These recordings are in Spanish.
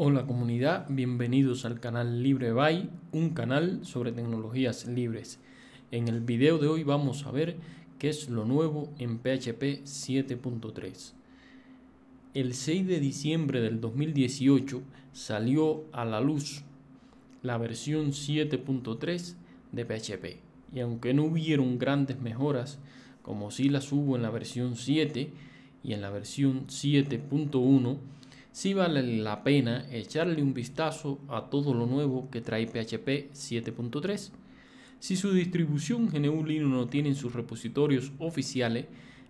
Hola comunidad, bienvenidos al canal Libre un canal sobre tecnologías libres. En el video de hoy vamos a ver qué es lo nuevo en PHP 7.3. El 6 de diciembre del 2018 salió a la luz la versión 7.3 de PHP. Y aunque no hubieron grandes mejoras, como sí las hubo en la versión 7 y en la versión 7.1, si vale la pena echarle un vistazo a todo lo nuevo que trae PHP 7.3. Si su distribución GNU Linux no tiene en sus repositorios oficiales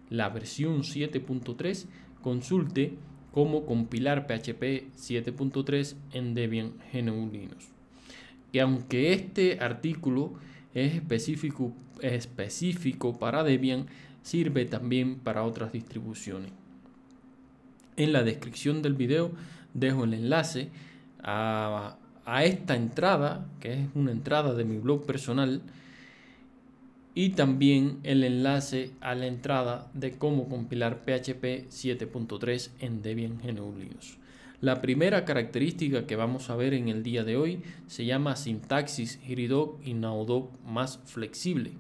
la versión 7.3, consulte cómo compilar PHP 7.3 en Debian GNU Linux. Y aunque este artículo es específico para Debian, sirve también para otras distribuciones. En la descripción del video dejo el enlace a, esta entrada, que es una entrada de mi blog personal, y también el enlace a la entrada de cómo compilar PHP 7.3 en Debian GNU Linux. La primera característica que vamos a ver en el día de hoy se llama sintaxis Giridoc y Naudoc más flexible.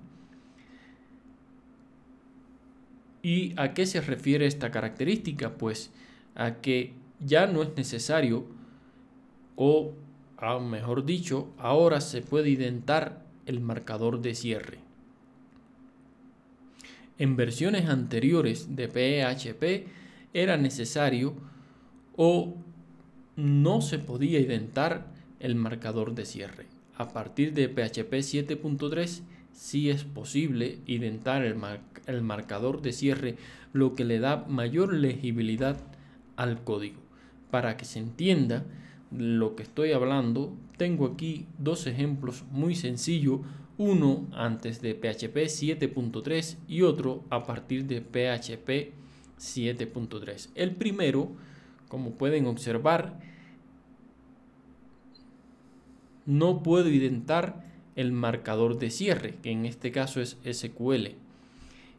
¿Y a qué se refiere esta característica? Pues a que ya no es necesario o, mejor dicho, ahora se puede identar el marcador de cierre. En versiones anteriores de PHP e era necesario o no se podía identar el marcador de cierre. A partir de PHP 7.3 sí es posible identar el, el marcador de cierre, lo que le da mayor legibilidad al código. Para que se entienda lo que estoy hablando, tengo aquí dos ejemplos muy sencillos, uno antes de PHP 7.3 y otro a partir de PHP 7.3. El primero, como pueden observar, no puedo identar el marcador de cierre, que en este caso es SQL.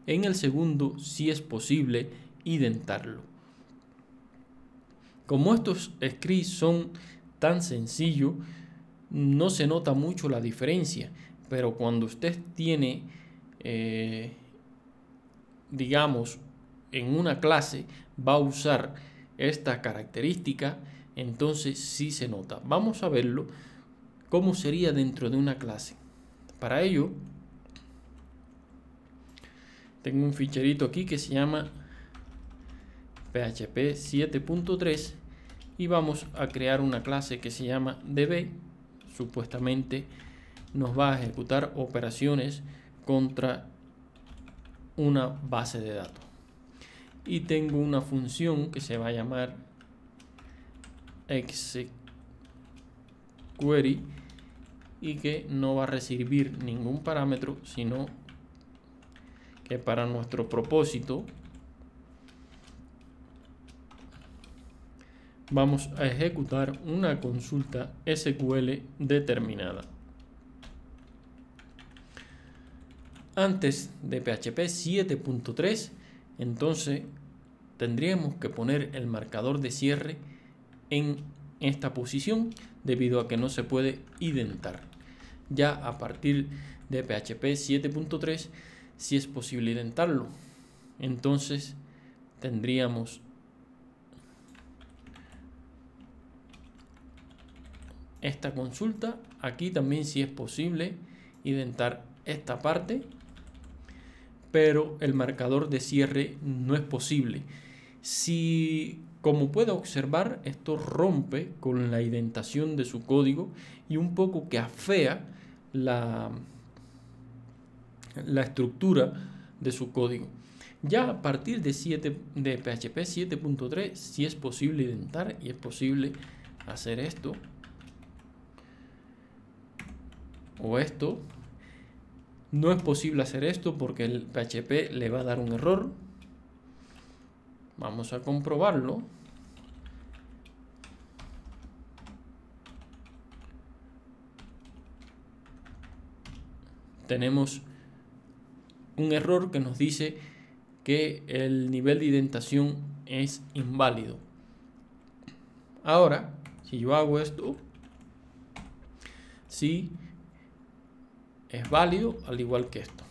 En el segundo si es posible identarlo. Como estos scripts son tan sencillos, no se nota mucho la diferencia, pero cuando usted tiene, eh, digamos, en una clase, va a usar esta característica, entonces sí se nota. Vamos a verlo cómo sería dentro de una clase. Para ello, tengo un ficherito aquí que se llama PHP 7.3 y vamos a crear una clase que se llama db supuestamente nos va a ejecutar operaciones contra una base de datos y tengo una función que se va a llamar query y que no va a recibir ningún parámetro sino que para nuestro propósito vamos a ejecutar una consulta SQL determinada. Antes de PHP 7.3, entonces tendríamos que poner el marcador de cierre en esta posición debido a que no se puede identar. Ya a partir de PHP 7.3, si es posible identarlo, entonces tendríamos esta consulta. Aquí también si es posible identar esta parte, pero el marcador de cierre no es posible. Si, como puedo observar, esto rompe con la indentación de su código y un poco que afea la, la estructura de su código. Ya a partir de, 7, de PHP 7.3 si es posible identar y es posible hacer esto o esto. No es posible hacer esto porque el PHP le va a dar un error. Vamos a comprobarlo. Tenemos un error que nos dice que el nivel de indentación es inválido. Ahora, si yo hago esto, si es válido al igual que esto.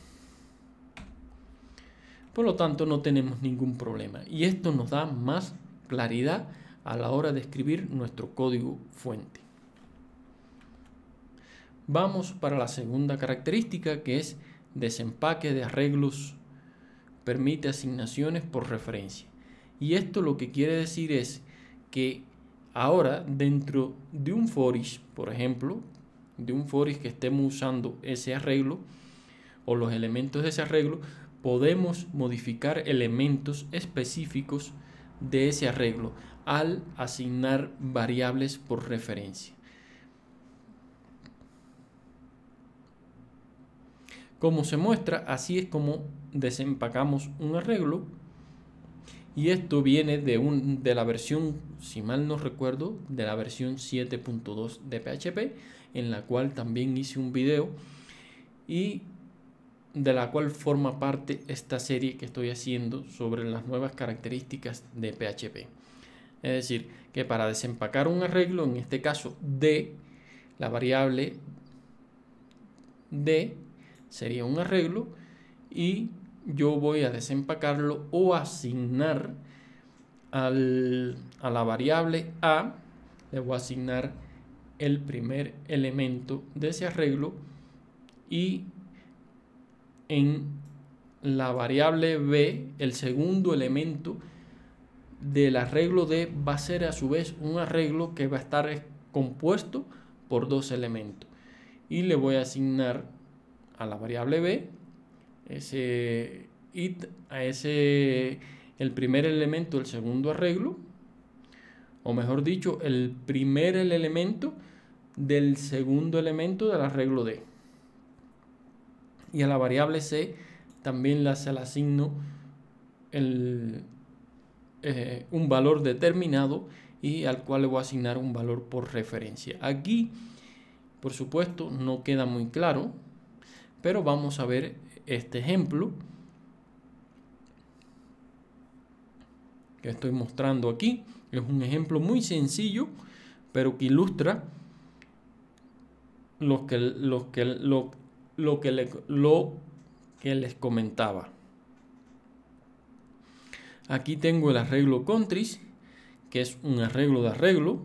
Por lo tanto, no tenemos ningún problema y esto nos da más claridad a la hora de escribir nuestro código fuente. Vamos para la segunda característica que es desempaque de arreglos. Permite asignaciones por referencia. Y esto lo que quiere decir es que ahora dentro de un forish por ejemplo, de un forex que estemos usando ese arreglo o los elementos de ese arreglo, podemos modificar elementos específicos de ese arreglo al asignar variables por referencia. Como se muestra, así es como desempacamos un arreglo y esto viene de, un, de la versión, si mal no recuerdo, de la versión 7.2 de PHP en la cual también hice un video y de la cual forma parte esta serie que estoy haciendo sobre las nuevas características de PHP. Es decir, que para desempacar un arreglo, en este caso D, la variable D sería un arreglo y yo voy a desempacarlo o asignar a la variable A, le voy a asignar el primer elemento de ese arreglo y en la variable b, el segundo elemento del arreglo d va a ser a su vez un arreglo que va a estar compuesto por dos elementos. Y le voy a asignar a la variable b ese it a ese el primer elemento del segundo arreglo, o mejor dicho, el primer elemento del segundo elemento del arreglo D. Y a la variable C también se le asigno eh, un valor determinado y al cual le voy a asignar un valor por referencia. Aquí, por supuesto, no queda muy claro, pero vamos a ver este ejemplo que estoy mostrando aquí. Es un ejemplo muy sencillo, pero que ilustra lo que, que, lo, lo que, lo que les comentaba. Aquí tengo el arreglo countries, que es un arreglo de arreglo,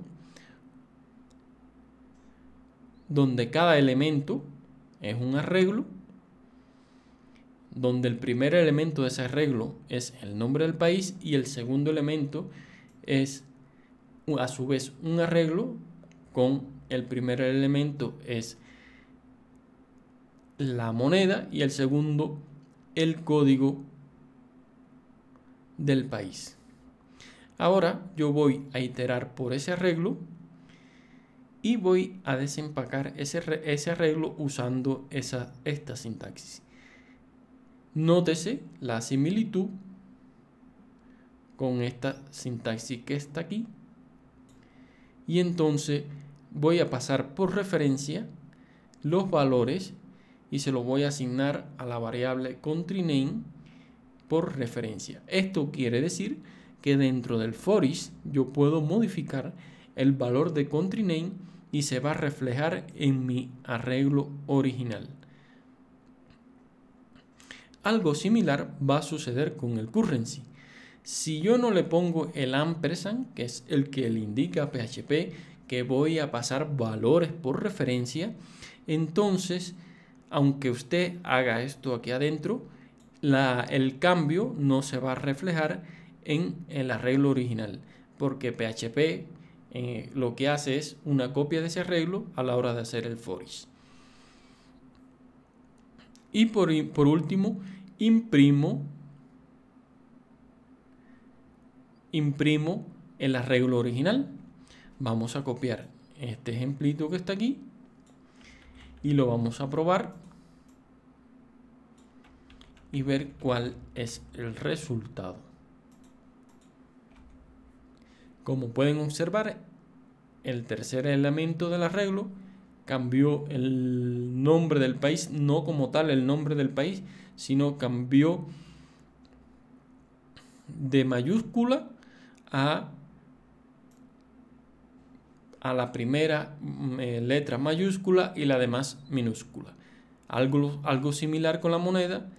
donde cada elemento es un arreglo, donde el primer elemento de ese arreglo es el nombre del país y el segundo elemento es a su vez un arreglo con el primer elemento es la moneda y el segundo el código del país. Ahora yo voy a iterar por ese arreglo y voy a desempacar ese, arreglo usando esa, esta sintaxis. Nótese la similitud con esta sintaxis que está aquí. Y entonces voy a pasar por referencia los valores y se los voy a asignar a la variable countryName por referencia. Esto quiere decir que dentro del foris yo puedo modificar el valor de countryName y se va a reflejar en mi arreglo original. Algo similar va a suceder con el currency. Si yo no le pongo el ampersand, que es el que le indica PHP voy a pasar valores por referencia, entonces, aunque usted haga esto aquí adentro, el cambio no se va a reflejar en el arreglo original, porque PHP eh, lo que hace es una copia de ese arreglo a la hora de hacer el foris. Y por, por último, imprimo, imprimo el arreglo original vamos a copiar este ejemplito que está aquí y lo vamos a probar y ver cuál es el resultado. Como pueden observar, el tercer elemento del arreglo cambió el nombre del país, no como tal el nombre del país, sino cambió de mayúscula a a la primera mm, eh, letra mayúscula y la demás minúscula. Algo, algo similar con la moneda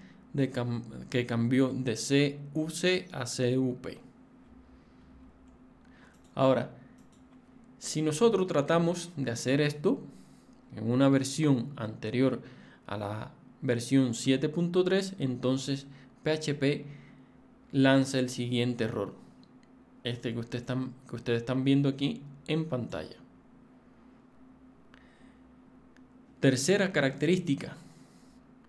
que cambió de CUC a CUP. Ahora, si nosotros tratamos de hacer esto en una versión anterior a la versión 7.3, entonces PHP lanza el siguiente error. Este que, están, que ustedes están viendo aquí en pantalla. Tercera característica,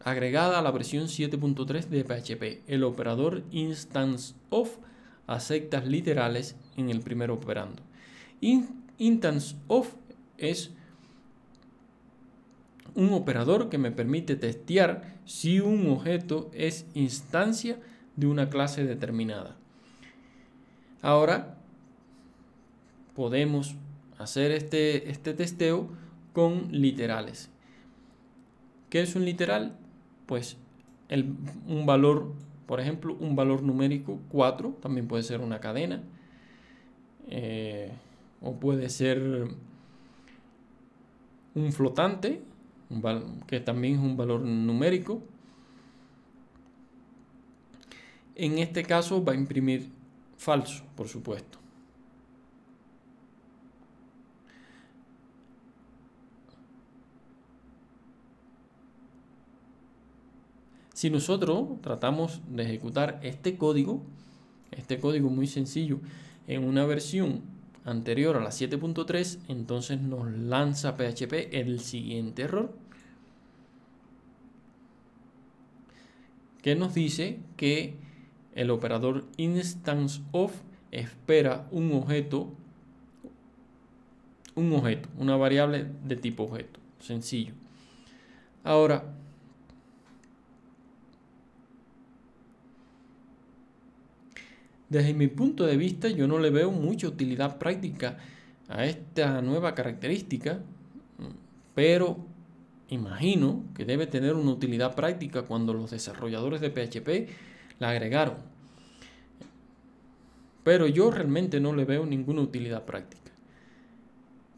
agregada a la versión 7.3 de PHP, el operador instance of acepta literales en el primer operando. instance es un operador que me permite testear si un objeto es instancia de una clase determinada. Ahora, podemos hacer este, este testeo con literales. ¿Qué es un literal? Pues un valor, por ejemplo, un valor numérico 4, también puede ser una cadena, eh, o puede ser un flotante, que también es un valor numérico. En este caso va a imprimir falso, por supuesto. Si nosotros tratamos de ejecutar este código, este código muy sencillo, en una versión anterior a la 7.3, entonces nos lanza PHP el siguiente error. Que nos dice que el operador instanceOf espera un objeto, un objeto, una variable de tipo objeto, sencillo. Ahora, Desde mi punto de vista, yo no le veo mucha utilidad práctica a esta nueva característica, pero imagino que debe tener una utilidad práctica cuando los desarrolladores de PHP la agregaron. Pero yo realmente no le veo ninguna utilidad práctica.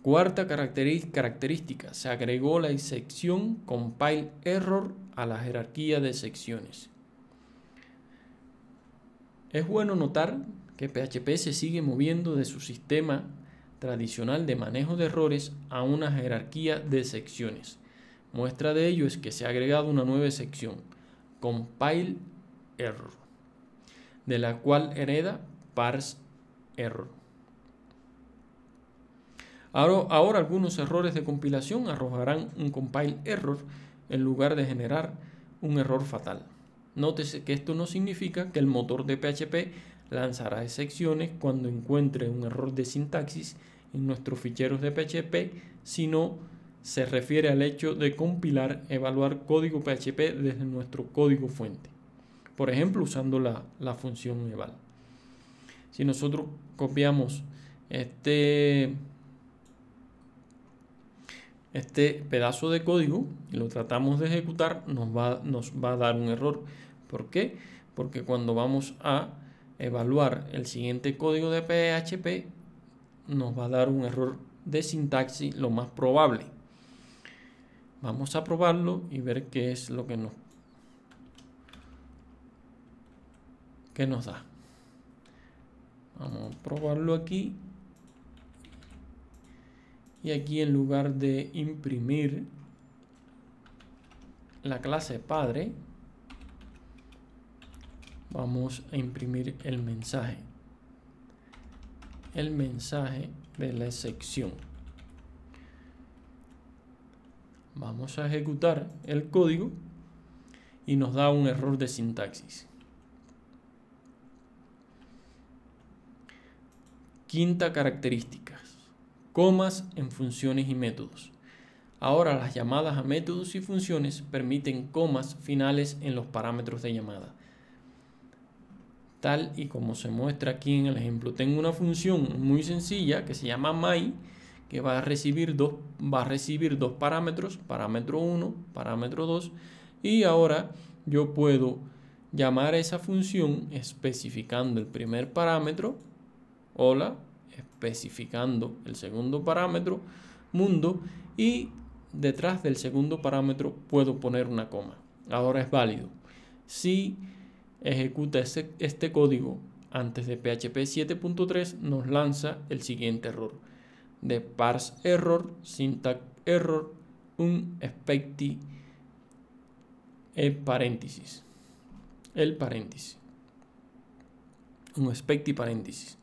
Cuarta característica, se agregó la sección compile error a la jerarquía de secciones. Es bueno notar que PHP se sigue moviendo de su sistema tradicional de manejo de errores a una jerarquía de secciones. Muestra de ello es que se ha agregado una nueva sección, Compile Error, de la cual hereda Parse Error. Ahora, algunos errores de compilación arrojarán un compile error en lugar de generar un error fatal. Nótese que esto no significa que el motor de PHP lanzará excepciones cuando encuentre un error de sintaxis en nuestros ficheros de PHP, sino se refiere al hecho de compilar, evaluar código PHP desde nuestro código fuente. Por ejemplo, usando la, función eval. Si nosotros copiamos este, este pedazo de código y lo tratamos de ejecutar, nos va, nos va a dar un error. ¿Por qué? Porque cuando vamos a evaluar el siguiente código de PHP, nos va a dar un error de sintaxis lo más probable. Vamos a probarlo y ver qué es lo que nos, qué nos da. Vamos a probarlo aquí. Y aquí en lugar de imprimir la clase padre, vamos a imprimir el mensaje el mensaje de la sección vamos a ejecutar el código y nos da un error de sintaxis quinta característica comas en funciones y métodos Ahora las llamadas a métodos y funciones permiten comas finales en los parámetros de llamada tal y como se muestra aquí en el ejemplo. Tengo una función muy sencilla que se llama my, que va a recibir dos, va a recibir dos parámetros, parámetro 1, parámetro 2, y ahora yo puedo llamar a esa función especificando el primer parámetro, hola, especificando el segundo parámetro, mundo, y detrás del segundo parámetro puedo poner una coma. Ahora es válido. Si ejecuta este, este, código antes de PHP 7.3 nos lanza el siguiente error de parse error, syntax error, un expecti el paréntesis. El paréntesis. Un expecti paréntesis.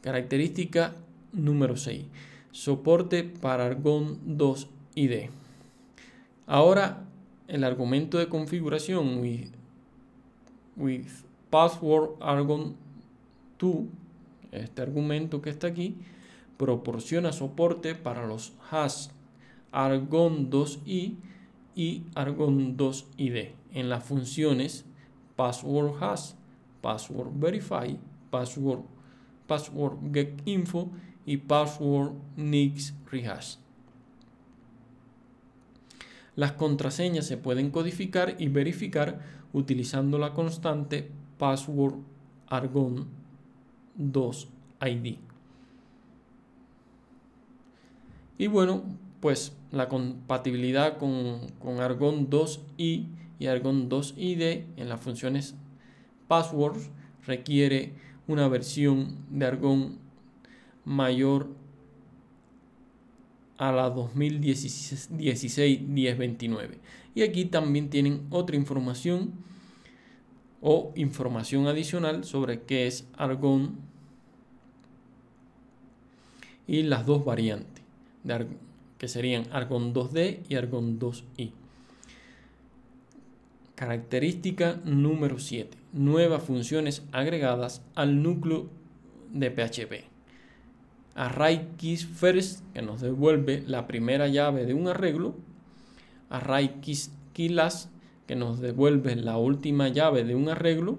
Característica número 6. Soporte para Argon 2 ID. Ahora el argumento de configuración with password argon 2, este argumento que está aquí, proporciona soporte para los hash argon 2i y argon 2id en las funciones password hash, password verify, password, password get info y password nix rehash. Las contraseñas se pueden codificar y verificar utilizando la constante password argon 2 id. Y bueno, pues la compatibilidad con, con argon 2i y argon 2id en las funciones passwords requiere una versión de argon mayor a la 2016-1029. Y aquí también tienen otra información o información adicional sobre qué es argón y las dos variantes que serían argón 2D y argón 2I. Característica número 7. Nuevas funciones agregadas al núcleo de PHP. Array first, que nos devuelve la primera llave de un arreglo, a que nos devuelve la última llave de un arreglo.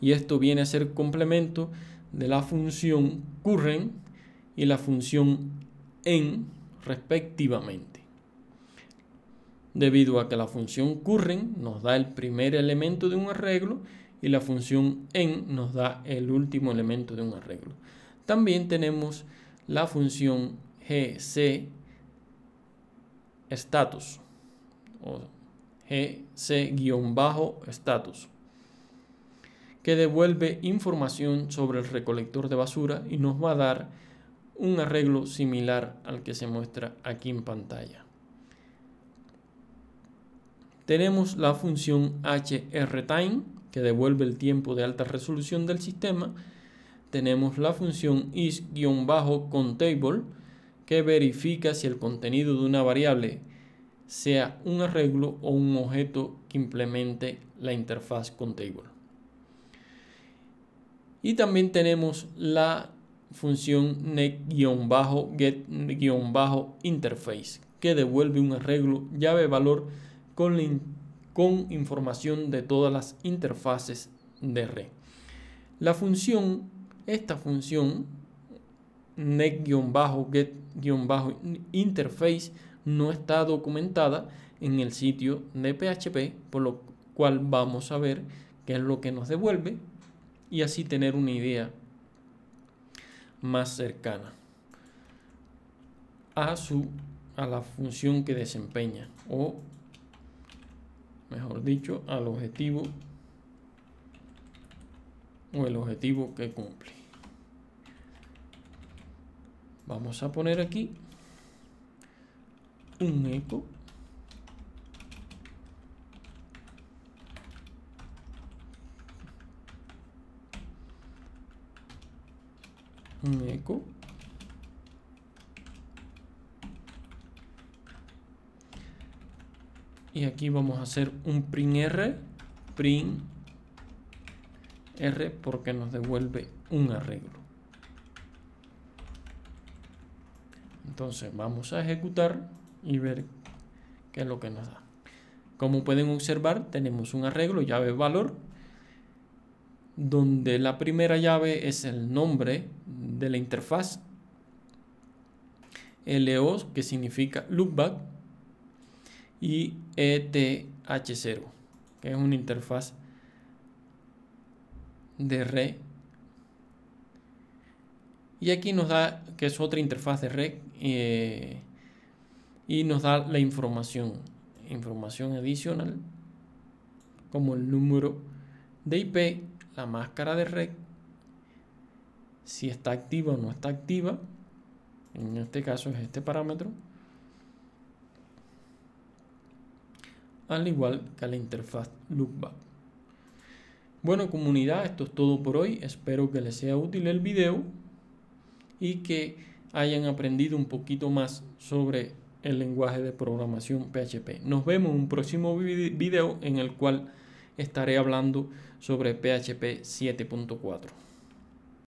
Y esto viene a ser complemento de la función current y la función en respectivamente. Debido a que la función current nos da el primer elemento de un arreglo y la función en nos da el último elemento de un arreglo. También tenemos la función gc status o gc-status que devuelve información sobre el recolector de basura y nos va a dar un arreglo similar al que se muestra aquí en pantalla. Tenemos la función hrTime que devuelve el tiempo de alta resolución del sistema. Tenemos la función is-contable que verifica si el contenido de una variable sea un arreglo o un objeto que implemente la interfaz contable. Y también tenemos la función net-get-interface que devuelve un arreglo llave valor con, con información de todas las interfaces de red. La función, esta función net-get bajo interface no está documentada en el sitio de PHP, por lo cual vamos a ver qué es lo que nos devuelve y así tener una idea más cercana a su a la función que desempeña o mejor dicho al objetivo o el objetivo que cumple Vamos a poner aquí un eco. Un eco. Y aquí vamos a hacer un print R, print R porque nos devuelve un arreglo. Entonces vamos a ejecutar y ver qué es lo que nos da. Como pueden observar, tenemos un arreglo llave valor, donde la primera llave es el nombre de la interfaz, LO, que significa loopback, y ETH0, que es una interfaz de red. Y aquí nos da que es otra interfaz de red eh, y nos da la información, información adicional como el número de IP, la máscara de red, si está activa o no está activa, en este caso es este parámetro, al igual que la interfaz loopback. Bueno comunidad, esto es todo por hoy, espero que les sea útil el video y que hayan aprendido un poquito más sobre el lenguaje de programación PHP. Nos vemos en un próximo video en el cual estaré hablando sobre PHP 7.4.